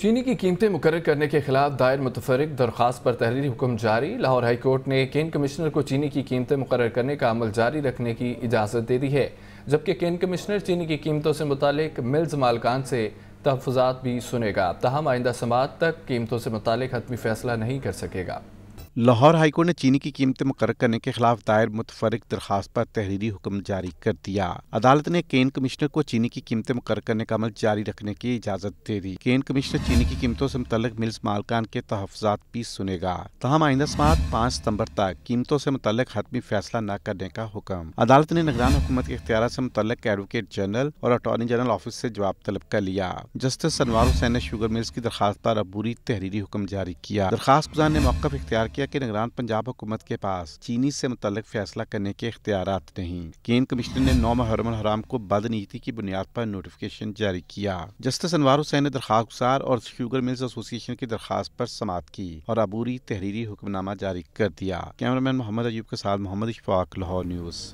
चीनी की कीमतें मुकर करने के खिलाफ दायर मुतफरक दरख्वास्त पर तहरीरी हुक्म जारी लाहौर हाई कोर्ट ने केन कमिश्नर को चीनी की कीमतें मुकर करने का अमल जारी रखने की इजाज़त दे दी है जबकि केन कमिश्नर चीनी की कीमतों से मुतक मिल्स मालकान से तहफात भी सुनेगा तहम आइंदा समात तक कीमतों से मुतक हतमी फैसला नहीं कर सकेगा लाहौर हाईकोर्ट ने चीनी की कीमतें मुकर करने के खिलाफ दायर मुतफरक दरखास्त पर तहरीरी हुक्म जारी कर दिया अदालत ने केन कमिश्नर को चीनी की कीमतें मुकर करने का अमल जारी रखने की इजाजत दे दी केन कमिश्नर चीनी की कीमतों से मुतल मिल्स मालकान के तहफात भी सुनेगा तहम आइंदा समात पाँच सितम्बर तक कीमतों से मुतल हतमी फैसला न करने का हुक्म अदालत ने निगरान हुकूमत के इख्तियार से मुतल एडवोकेट जनरल और अटॉर्नी जनरल ऑफिस से जवाब तलब कर लिया जस्टिस सनवार हुसैन ने शुगर मिल्स की दरखास्त पर अबूरी तहरीरी हुक्म जारी किया दरखास्त गुजार ने मौका इख्तियार किया किया के निगरान पंजाब हुकूमत के पास चीनी से मुतल फैसला करने के अख्तियार नहीं केंद्र कमिश्नर ने नौ महरम हराम को बद नीति की बुनियाद पर नोटिफिकेशन जारी किया जस्टिस अनवर हुसैन ने दरखास्तगुजार और शुगर मिल्स एसोसिएशन की दरखास्त पर समाप्त की और अबूरी तहरीरी हुक्मनामा जारी कर दिया कैमरामैन मोहम्मद अयूब के साथ मोहम्मद इशफाक लाहौर न्यूज़